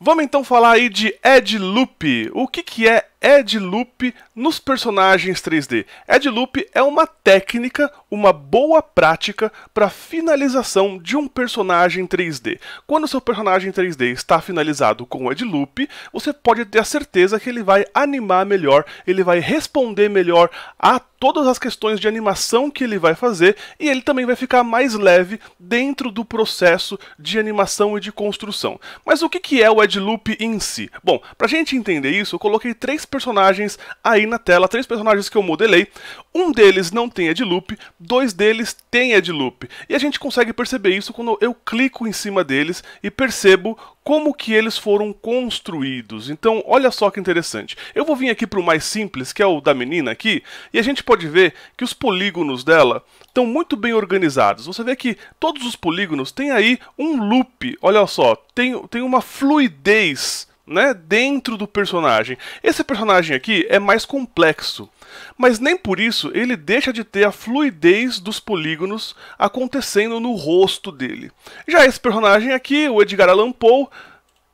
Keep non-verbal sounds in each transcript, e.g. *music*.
Vamos então falar aí de Ed Loop. O que, que é Ed Loop nos personagens 3D. Ed Loop é uma técnica, uma boa prática para finalização de um personagem 3D. Quando seu personagem 3D está finalizado com Ed Loop, você pode ter a certeza que ele vai animar melhor, ele vai responder melhor a todas as questões de animação que ele vai fazer e ele também vai ficar mais leve dentro do processo de animação e de construção. Mas o que é o Ed Loop em si? Bom, para a gente entender isso, eu coloquei três personagens aí na tela, três personagens que eu modelei. Um deles não tem Loop dois deles tem Loop E a gente consegue perceber isso quando eu clico em cima deles e percebo como que eles foram construídos. Então, olha só que interessante. Eu vou vir aqui para o mais simples, que é o da menina aqui, e a gente pode ver que os polígonos dela estão muito bem organizados. Você vê que todos os polígonos têm aí um loop. Olha só, tem, tem uma fluidez né, dentro do personagem. Esse personagem aqui é mais complexo, mas nem por isso ele deixa de ter a fluidez dos polígonos acontecendo no rosto dele. Já esse personagem aqui, o Edgar Allan Poe,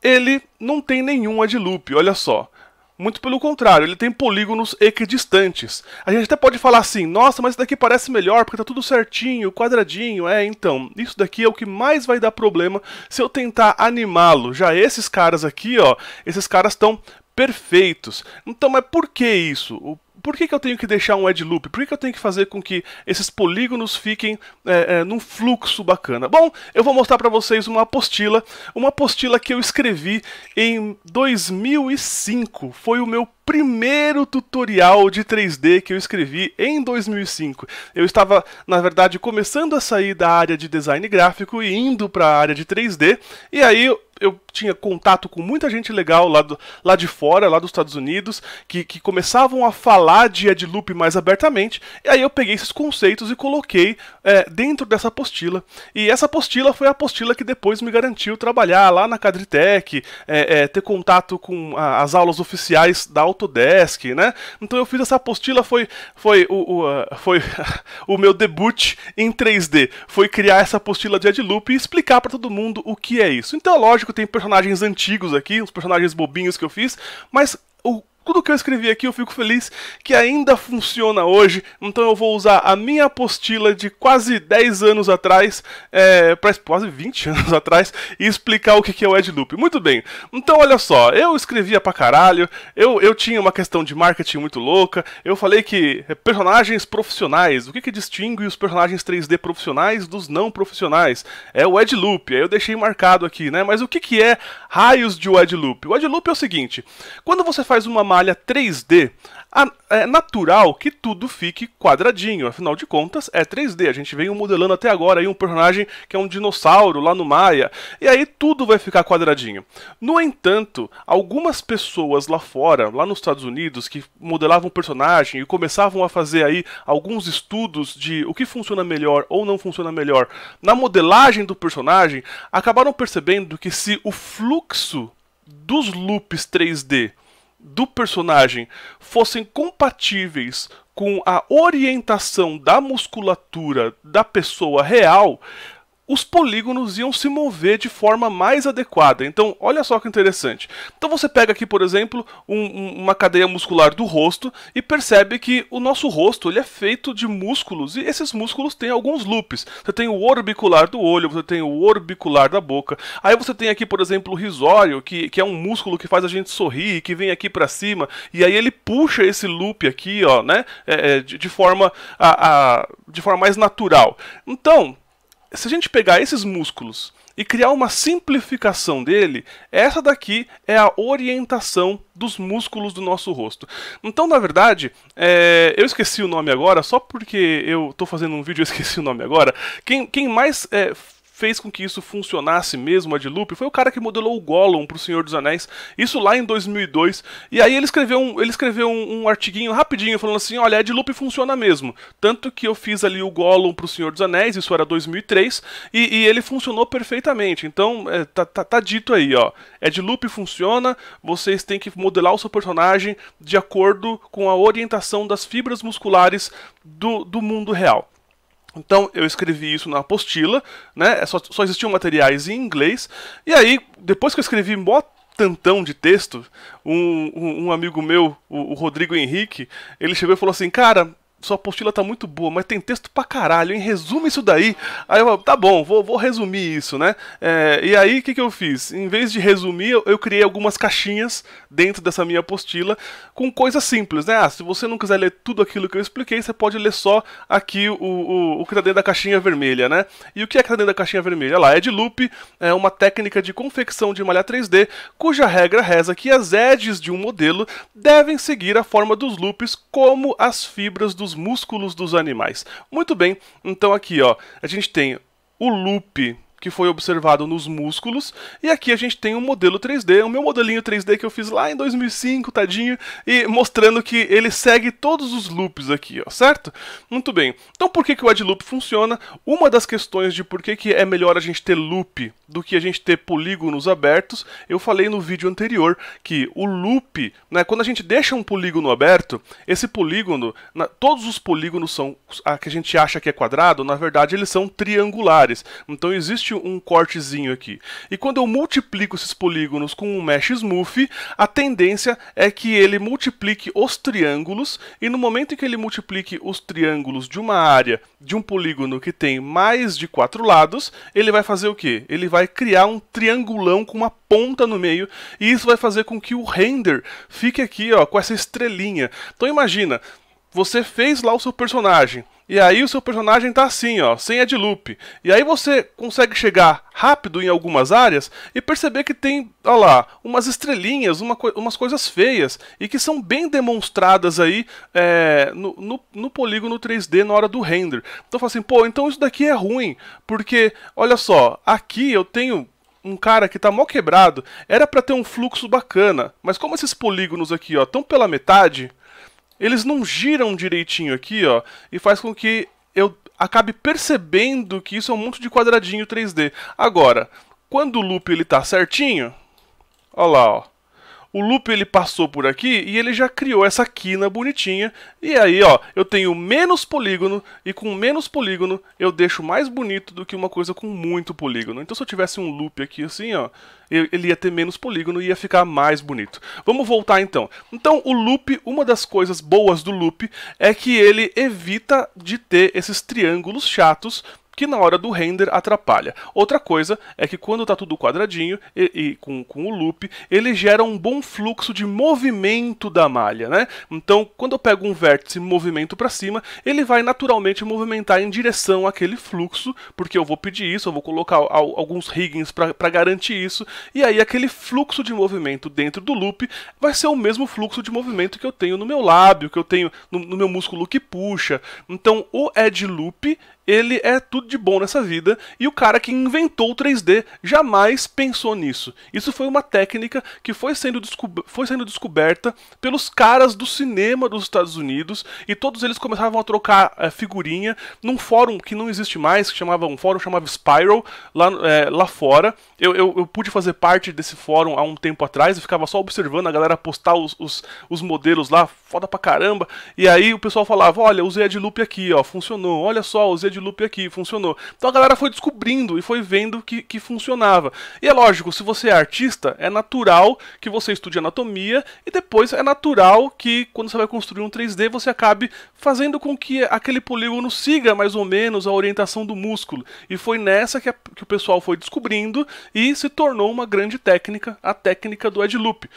ele não tem nenhum loop, olha só. Muito pelo contrário, ele tem polígonos equidistantes. A gente até pode falar assim, nossa, mas isso daqui parece melhor porque tá tudo certinho, quadradinho. É, então, isso daqui é o que mais vai dar problema se eu tentar animá-lo. Já esses caras aqui, ó, esses caras estão perfeitos. Então, mas por que isso? por que, que eu tenho que deixar um edge loop? Por que, que eu tenho que fazer com que esses polígonos fiquem é, é, num fluxo bacana? Bom, eu vou mostrar para vocês uma apostila, uma apostila que eu escrevi em 2005. Foi o meu primeiro tutorial de 3D que eu escrevi em 2005. Eu estava, na verdade, começando a sair da área de design gráfico e indo para a área de 3D, e aí eu tinha contato com muita gente legal lá, do, lá de fora, lá dos Estados Unidos, que, que começavam a falar de Adloop mais abertamente, e aí eu peguei esses conceitos e coloquei é, dentro dessa apostila. E essa apostila foi a apostila que depois me garantiu trabalhar lá na Cadritec, é, é, ter contato com a, as aulas oficiais da Autodesk, né? Então eu fiz essa apostila, foi, foi, o, o uh, foi *laughs* o meu debut em 3D. Foi criar essa apostila de Adloop e explicar para todo mundo o que é isso. Então, lógico, tem personagens antigos aqui, os personagens bobinhos que eu fiz, mas o tudo que eu escrevi aqui eu fico feliz que ainda funciona hoje, então eu vou usar a minha apostila de quase 10 anos atrás, é, quase 20 *laughs* anos atrás, e explicar o que, que é o Ed Loop. Muito bem, então olha só, eu escrevia pra caralho, eu, eu tinha uma questão de marketing muito louca, eu falei que personagens profissionais, o que, que distingue os personagens 3D profissionais dos não profissionais? É o Ed Loop, aí eu deixei marcado aqui, né? Mas o que, que é raios de Ed Loop? O Ed Loop é o seguinte, quando você faz uma malha 3D, é natural que tudo fique quadradinho, afinal de contas é 3D. A gente vem modelando até agora aí um personagem que é um dinossauro lá no Maia, e aí tudo vai ficar quadradinho. No entanto, algumas pessoas lá fora, lá nos Estados Unidos, que modelavam personagem e começavam a fazer aí alguns estudos de o que funciona melhor ou não funciona melhor na modelagem do personagem, acabaram percebendo que se o fluxo dos loops 3D do personagem fossem compatíveis com a orientação da musculatura da pessoa real, os polígonos iam se mover de forma mais adequada. Então, olha só que interessante. Então, você pega aqui, por exemplo, um, uma cadeia muscular do rosto e percebe que o nosso rosto ele é feito de músculos e esses músculos têm alguns loops. Você tem o orbicular do olho, você tem o orbicular da boca. Aí você tem aqui, por exemplo, o risório, que, que é um músculo que faz a gente sorrir, que vem aqui para cima e aí ele puxa esse loop aqui, ó, né, é, é de, de, forma a, a, de forma mais natural. Então, se a gente pegar esses músculos e criar uma simplificação dele, essa daqui é a orientação dos músculos do nosso rosto. Então, na verdade, é, eu esqueci o nome agora, só porque eu estou fazendo um vídeo e *laughs* esqueci o nome agora. Quem, quem mais é, fez com que isso funcionasse mesmo, a de Loop, foi o cara que modelou o Gollum pro Senhor dos Anéis, isso lá em 2002. E aí ele escreveu um, ele escreveu um, um artiguinho rapidinho falando assim: olha, a de Loop funciona mesmo. Tanto que eu fiz ali o Gollum pro Senhor dos Anéis, isso era 2003, e, e ele funcionou perfeitamente. Então, é, tá, tá, tá, dito aí, ó. É Ed Loop funciona, vocês têm que modelar o seu personagem de acordo com a orientação das fibras musculares do, do mundo real. Então eu escrevi isso na apostila, né? É só, só existiam materiais em inglês. E aí, depois que eu escrevi mó tantão de texto, um, um, um amigo meu, o, o, Rodrigo Henrique, ele chegou e falou assim: Cara, sua apostila tá muito boa, mas tem texto pra caralho, hein? Resume isso daí. Aí eu, tá bom, vou, vou resumir isso, né? É, e aí, o que, que eu fiz? Em vez de resumir, eu, eu, criei algumas caixinhas dentro dessa minha apostila com coisas simples, né? Ah, se você não quiser ler tudo aquilo que eu expliquei, você pode ler só aqui o, o, o que tá dentro da caixinha vermelha, né? E o que é que tá dentro da caixinha vermelha? Lá, é de loop, é uma técnica de confecção de malha 3D, cuja regra reza que as edges de um modelo devem seguir a forma dos loops como as fibras dos músculos dos animais. Muito bem, então aqui ó, a gente tem o loop que foi observado nos músculos. E aqui a gente tem um modelo 3D, o meu modelinho 3D que eu fiz lá em 2005, tadinho, e mostrando que ele segue todos os loops aqui, ó, certo? Muito bem. Então por que, que o ad loop funciona? Uma das questões de por que, que é melhor a gente ter loop do que a gente ter polígonos abertos, eu falei no vídeo anterior que o loop, né, quando a gente deixa um polígono aberto, esse polígono, na, todos os polígonos são a que a gente acha que é quadrado, na verdade eles são triangulares. Então existe existe um cortezinho aqui. E quando eu multiplico esses polígonos com um mesh smooth, a tendência é que ele multiplique os triângulos, e no momento em que ele multiplique os triângulos de uma área de um polígono que tem mais de quatro lados, ele vai fazer o quê? Ele vai criar um triangulão com uma ponta no meio, e isso vai fazer com que o render fique aqui ó, com essa estrelinha. Então imagina, você fez lá o seu personagem, e aí o seu personagem tá assim, ó, sem ad loop. E aí você consegue chegar rápido em algumas áreas e perceber que tem, ó lá, umas estrelinhas, uma co umas coisas feias e que são bem demonstradas aí é, no, no, no, polígono 3D na hora do render. Então fala assim, pô, então isso daqui é ruim, porque, olha só, aqui eu tenho um cara que tá mal quebrado, era para ter um fluxo bacana, mas como esses polígonos aqui, ó, estão pela metade eles não giram direitinho aqui, ó, e faz com que eu acabe percebendo que isso é um monte de quadradinho 3D. Agora, quando o loop ele tá certinho, ó lá, ó, o loop ele passou por aqui e ele já criou essa quina bonitinha. E aí, ó, eu tenho menos polígono e com menos polígono eu deixo mais bonito do que uma coisa com muito polígono. Então se eu tivesse um loop aqui assim, ó, ele ia ter menos polígono e ia ficar mais bonito. Vamos voltar então. Então o loop, uma das coisas boas do loop é que ele evita de ter esses triângulos chatos que na hora do render atrapalha. Outra coisa é que quando está tudo quadradinho e, e com, com, o loop, ele gera um bom fluxo de movimento da malha, né? Então, quando eu pego um vértice e movimento para cima, ele vai naturalmente movimentar em direção àquele fluxo, porque eu vou pedir isso, eu vou colocar alguns riggings para garantir isso, e aí aquele fluxo de movimento dentro do loop vai ser o mesmo fluxo de movimento que eu tenho no meu lábio, que eu tenho no, no meu músculo que puxa. Então, o edge loop ele é tudo de bom nessa vida e o cara que inventou o 3D jamais pensou nisso. Isso foi uma técnica que foi sendo, foi sendo descoberta pelos caras do cinema dos Estados Unidos e todos eles começavam a trocar é, figurinha num fórum que não existe mais, que chamava um fórum chamava Spiral lá, é, lá fora. Eu, eu, eu, pude fazer parte desse fórum há um tempo atrás e ficava só observando a galera postar os, os, os modelos lá, foda pra caramba. E aí o pessoal falava: olha, usei a de loop aqui, ó, funcionou. Olha só, usei de loop aqui, funcionou. Então a galera foi descobrindo e foi vendo que, que funcionava. E é lógico, se você é artista, é natural que você estude anatomia e depois é natural que quando você vai construir um 3D você acabe fazendo com que aquele polígono siga mais ou menos a orientação do músculo. E foi nessa que, a, que o pessoal foi descobrindo e se tornou uma grande técnica, a técnica do Ed Loop.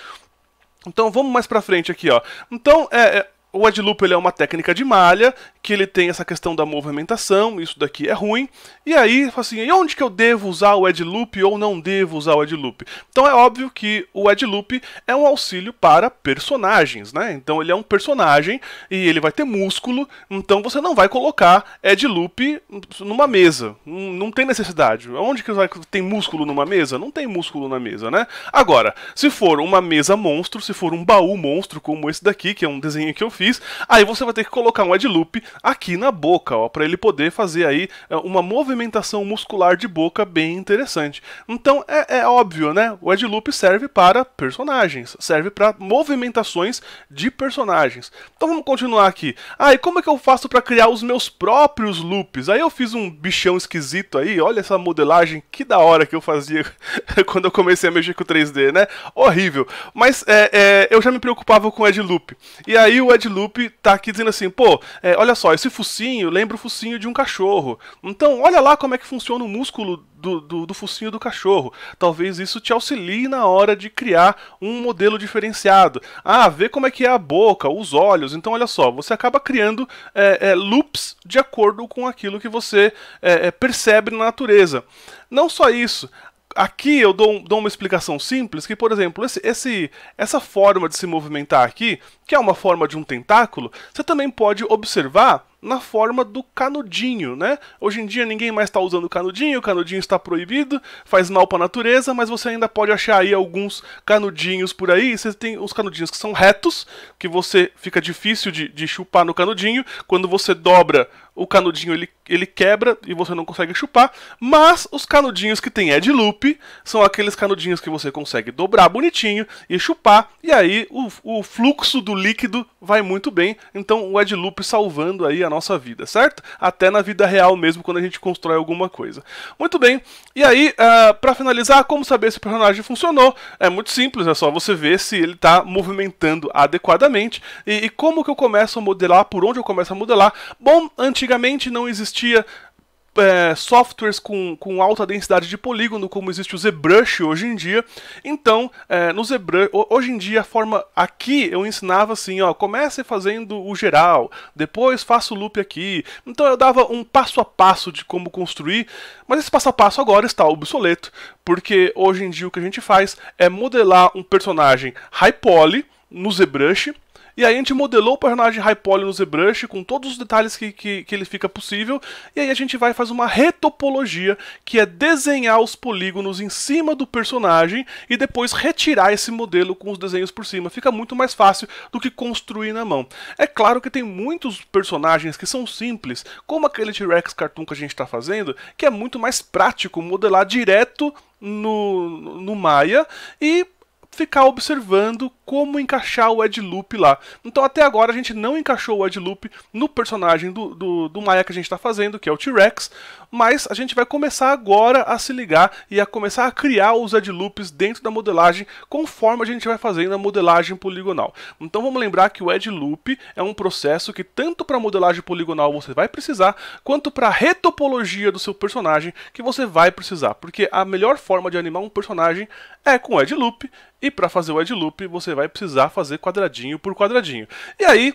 Então vamos mais pra frente aqui, ó. Então, é, é o Ed ele é uma técnica de malha, que ele tem essa questão da movimentação, isso daqui é ruim. E aí, assim, e onde que eu devo usar o Ed Loop ou não devo usar o Ed Loop? Então é óbvio que o Ed Loop é um auxílio para personagens, né? Então ele é um personagem e ele vai ter músculo, então você não vai colocar Ed Loop numa mesa. Não tem necessidade. Onde que tem músculo numa mesa? Não tem músculo na mesa, né? Agora, se for uma mesa monstro, se for um baú monstro como esse daqui, que é um desenho que eu fiz. Aí você vai ter que colocar um Loop aqui na boca, ó, para ele poder fazer aí é, uma movimentação muscular de boca bem interessante. Então é, é óbvio, né? O Loop serve para personagens, serve para movimentações de personagens. Então vamos continuar aqui. Ah, como é que eu faço para criar os meus próprios loops? Aí eu fiz um bichão esquisito aí, olha essa modelagem, que da hora que eu fazia *laughs* quando eu comecei a mexer com 3D, né? Horrível. Mas é, é, eu já me preocupava com o Edloop. E aí o Ed loop tá aqui dizendo assim, pô, é, olha só, esse focinho lembra o focinho de um cachorro. Então, olha lá como é que funciona o músculo do, do, do focinho do cachorro. Talvez isso te auxilie na hora de criar um modelo diferenciado. Ah, vê como é que é a boca, os olhos. Então, olha só, você acaba criando é, é, loops de acordo com aquilo que você é, é, percebe na natureza. Não só isso, Aqui eu dou, dou, uma explicação simples que, por exemplo, esse, esse, essa forma de se movimentar aqui, que é uma forma de um tentáculo, você também pode observar na forma do canudinho, né? Hoje em dia ninguém mais está usando canudinho, o canudinho está proibido, faz mal para a natureza, mas você ainda pode achar aí alguns canudinhos por aí. Você tem os canudinhos que são retos, que você fica difícil de, de chupar no canudinho. Quando você dobra o canudinho ele, ele quebra e você não consegue chupar, mas os canudinhos que tem Ed Loop são aqueles canudinhos que você consegue dobrar bonitinho e chupar, e aí o, o fluxo do líquido vai muito bem, então o Ed Loop salvando aí a nossa vida, certo? Até na vida real mesmo, quando a gente constrói alguma coisa. Muito bem, e aí, uh, ah, para finalizar, como saber se o personagem funcionou? É muito simples, é só você ver se ele está movimentando adequadamente, e, e como que eu começo a modelar, por onde eu começo a modelar. Bom, antes Antigamente não existia é, softwares com, com, alta densidade de polígono, como existe o ZBrush hoje em dia. Então, é, no ZBrush, hoje em dia a forma aqui eu ensinava assim, ó, comece fazendo o geral, depois faço o loop aqui. Então eu dava um passo a passo de como construir, mas esse passo a passo agora está obsoleto, porque hoje em dia o que a gente faz é modelar um personagem high poly no ZBrush e aí a gente modelou o personagem Hypoli no ZBrush com todos os detalhes que, que, que ele fica possível. E aí a gente vai fazer faz uma retopologia, que é desenhar os polígonos em cima do personagem e depois retirar esse modelo com os desenhos por cima. Fica muito mais fácil do que construir na mão. É claro que tem muitos personagens que são simples, como aquele T-Rex cartoon que a gente está fazendo, que é muito mais prático modelar direto no, no Maya e ficar observando como encaixar o Ed Loop lá. Então até agora a gente não encaixou o Ed Loop no personagem do, do, do Maia que a gente está fazendo, que é o T-Rex, mas a gente vai começar agora a se ligar e a começar a criar os Ed Loops dentro da modelagem conforme a gente vai fazendo a modelagem poligonal. Então vamos lembrar que o Ed Loop é um processo que tanto para modelagem poligonal você vai precisar, quanto para retopologia do seu personagem que você vai precisar, porque a melhor forma de animar um personagem é com o Ed Loop, e para fazer o Ed Loop você vai precisar fazer quadradinho por quadradinho. E aí,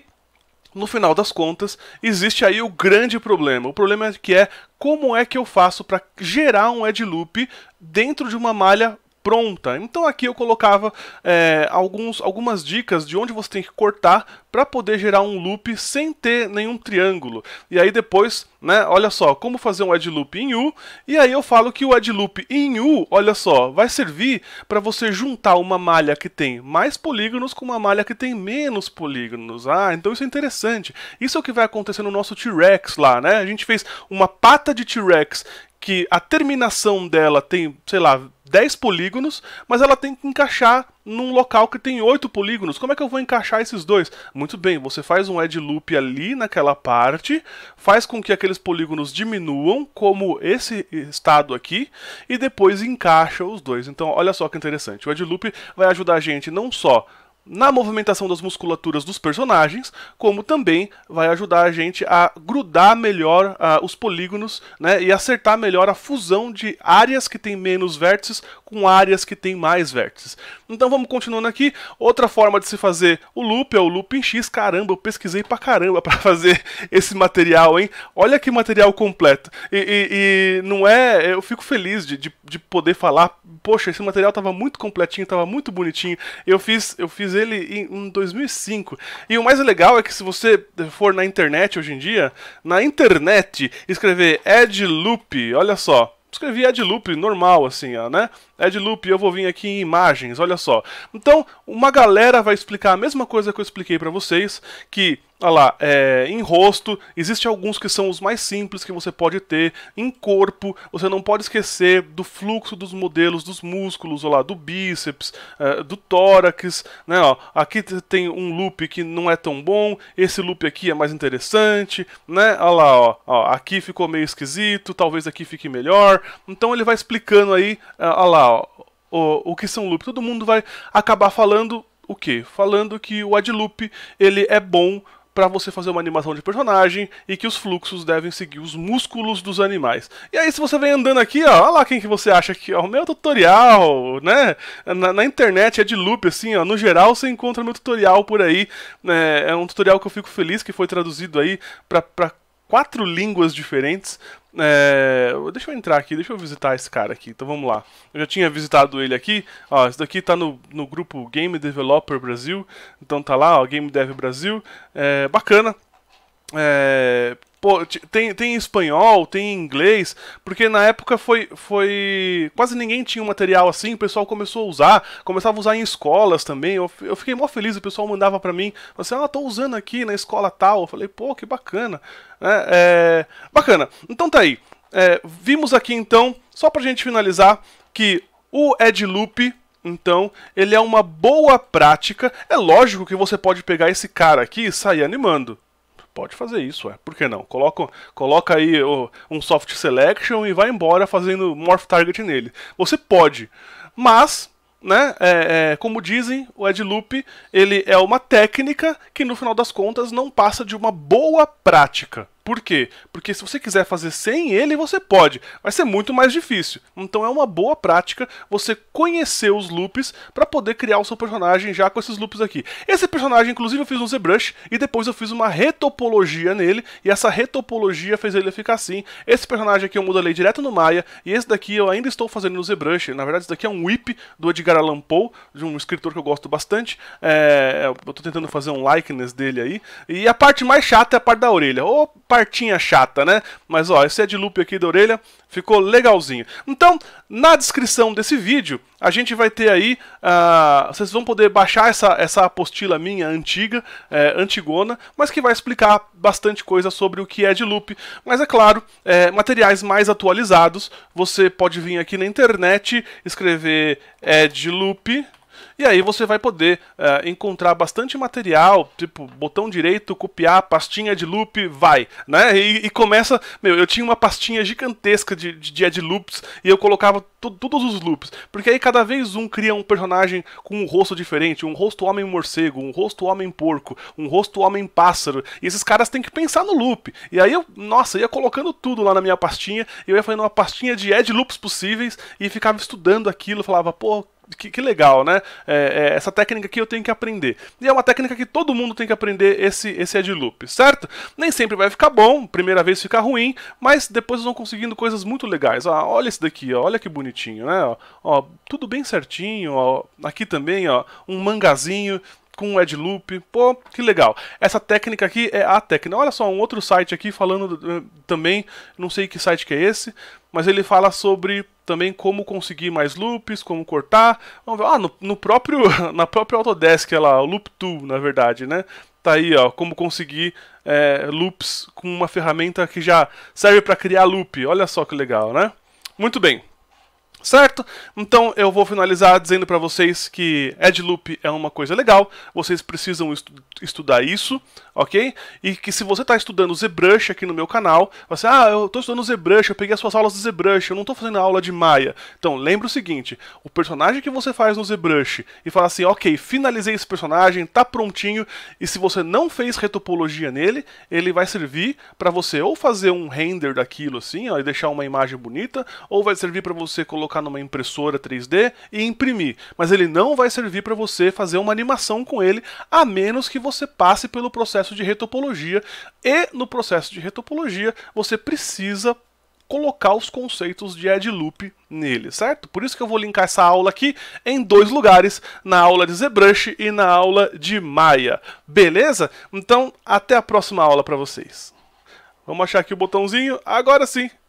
no final das contas, existe aí o grande problema. O problema é que é como é que eu faço para gerar um Ed Loop dentro de uma malha pronta. Então aqui eu colocava é, alguns, algumas dicas de onde você tem que cortar para poder gerar um loop sem ter nenhum triângulo. E aí depois, né, olha só, como fazer um edge loop em U, e aí eu falo que o edge loop em U, olha só, vai servir para você juntar uma malha que tem mais polígonos com uma malha que tem menos polígonos. Ah, então isso é interessante. Isso é o que vai acontecer no nosso T-Rex lá, né? A gente fez uma pata de T-Rex que a terminação dela tem, sei lá, 10 polígonos, mas ela tem que encaixar num local que tem 8 polígonos. Como é que eu vou encaixar esses dois? Muito bem, você faz um edge loop ali naquela parte, faz com que aqueles polígonos diminuam, como esse estado aqui, e depois encaixa os dois. Então, olha só que interessante. O edge loop vai ajudar a gente não só na movimentação das musculaturas dos personagens, como também vai ajudar a gente a grudar melhor uh, os polígonos né, e acertar melhor a fusão de áreas que têm menos vértices com áreas que têm mais vértices. Então vamos continuando aqui. Outra forma de se fazer o loop é o loop em X. Caramba, eu pesquisei pra caramba para *laughs* fazer esse material, hein? Olha que material completo. E, e, e não é. Eu fico feliz de, de, de poder falar. Poxa, esse material estava muito completinho, estava muito bonitinho. Eu fiz, eu fiz ele em 2005. E o mais legal é que se você for na internet hoje em dia, na internet escrever Ed Loop, olha só, escrevi Ed Loop normal assim, ó, né? Ed Loop, eu vou vir aqui em imagens, olha só. Então, uma galera vai explicar a mesma coisa que eu expliquei para vocês, que Olha lá, é, em rosto, existem alguns que são os mais simples que você pode ter. Em corpo, você não pode esquecer do fluxo dos modelos dos músculos, olha lá, do bíceps, é, do tórax. Né, ó, aqui tem um loop que não é tão bom, esse loop aqui é mais interessante. Né, olha lá, ó, ó aqui ficou meio esquisito, talvez aqui fique melhor. Então ele vai explicando aí, é, olha lá, o, o que são loop, todo mundo vai acabar falando o quê? Falando que o adloop ele é bom para você fazer uma animação de personagem e que os fluxos devem seguir os músculos dos animais. E aí, se você vem andando aqui, ó, olha lá quem que você acha que é o meu tutorial, né? Na, na, internet é de loop, assim, ó. No geral, você encontra meu tutorial por aí. Né? É um tutorial que eu fico feliz que foi traduzido aí para quatro línguas diferentes. É, deixa eu entrar aqui, deixa eu visitar esse cara aqui. Então vamos lá. Eu já tinha visitado ele aqui. Ó, esse daqui tá no, no grupo Game Developer Brasil. Então tá lá, ó, Game Dev Brasil. É, bacana. É, Pô, tem, tem espanhol, tem inglês, porque na época foi, foi. Quase ninguém tinha um material assim, o pessoal começou a usar, começava a usar em escolas também. Eu, eu fiquei mó feliz, o pessoal mandava para mim, assim, ah, tô usando aqui na escola tal. Eu falei, pô, que bacana. É, é... Bacana. Então tá aí. É, vimos aqui então, só pra gente finalizar, que o Ed Loop. Então, ele é uma boa prática. É lógico que você pode pegar esse cara aqui e sair animando. Pode fazer isso, é. Por que não? Coloca, coloca aí um soft selection e vai embora fazendo morph target nele. Você pode, mas, né? É, é, como dizem, o Ed Loop ele é uma técnica que no final das contas não passa de uma boa prática. Por quê? Porque se você quiser fazer sem ele, você pode. Vai ser muito mais difícil. Então é uma boa prática você conhecer os loops para poder criar o seu personagem já com esses loops aqui. Esse personagem, inclusive, eu fiz no ZBrush e depois eu fiz uma retopologia nele e essa retopologia fez ele ficar assim. Esse personagem aqui eu modelei direto no Maya e esse daqui eu ainda estou fazendo no ZBrush. Na verdade, esse daqui é um whip do Edgar Allan Poe, de um escritor que eu gosto bastante. É... eu estou tentando fazer um likeness dele aí. E a parte mais chata é a parte da orelha. Opa! partinha chata, né? Mas ó, esse é de loop aqui da orelha, ficou legalzinho. Então, na descrição desse vídeo, a gente vai ter aí, uh, vocês vão poder baixar essa, essa apostila minha antiga, é, antigona, mas que vai explicar bastante coisa sobre o que é de loop. Mas é claro, é, materiais mais atualizados, você pode vir aqui na internet, escrever é de loop e aí você vai poder eh, encontrar bastante material, tipo botão direito, copiar, pastinha de loop, vai, né? E, e começa, meu, eu tinha uma pastinha gigantesca de, de, de ad loops e eu colocava todos os loops, porque aí cada vez um cria um personagem com um rosto diferente, um rosto homem morcego, um rosto homem porco, um rosto homem pássaro, e esses caras têm que pensar no loop. E aí eu, nossa, ia colocando tudo lá na minha pastinha, eu ia fazendo uma pastinha de ad loops possíveis e ficava estudando aquilo, falava, pô, que, que legal, né? É, é, essa técnica aqui eu tenho que aprender. E é uma técnica que todo mundo tem que aprender esse, esse edge loop, certo? Nem sempre vai ficar bom, primeira vez fica ruim, mas depois vocês vão conseguindo coisas muito legais. Ó, ah, olha esse daqui, ó, olha que bonitinho, né? Ó, ó, tudo bem certinho, ó, aqui também, ó, um mangazinho com o Ed Loop. Pô, que legal. Essa técnica aqui é a técnica. Olha só, um outro site aqui falando eh, também, não sei que site que é esse, mas ele fala sobre também como conseguir mais loops, como cortar. Vamos ver. Ah, no, no próprio, *laughs* na própria Autodesk, ela, o Loop Tool, na verdade, né? Tá aí, ó, como conseguir é, loops com uma ferramenta que já serve para criar loop. Olha só que legal, né? Muito bem. Certo? Então eu vou finalizar dizendo para vocês que Edloop é uma coisa legal, vocês precisam estu estudar isso, ok? E que se você está estudando ZBrush aqui no meu canal, você, ah, eu estou estudando ZBrush, eu peguei as suas aulas de ZBrush, eu não estou fazendo aula de Maya. Então lembra o seguinte, o personagem que você faz no ZBrush e fala assim, ok, finalizei esse personagem, tá prontinho, e se você não fez retopologia nele, ele vai servir para você ou fazer um render daquilo assim, ó, e deixar uma imagem bonita, ou vai servir para você colocar colocar numa impressora 3D e imprimir, mas ele não vai servir para você fazer uma animação com ele, a menos que você passe pelo processo de retopologia. E no processo de retopologia, você precisa colocar os conceitos de ad loop nele, certo? Por isso que eu vou linkar essa aula aqui em dois lugares, na aula de ZBrush e na aula de Maya. Beleza? Então, até a próxima aula para vocês. Vamos achar aqui o botãozinho. Agora sim,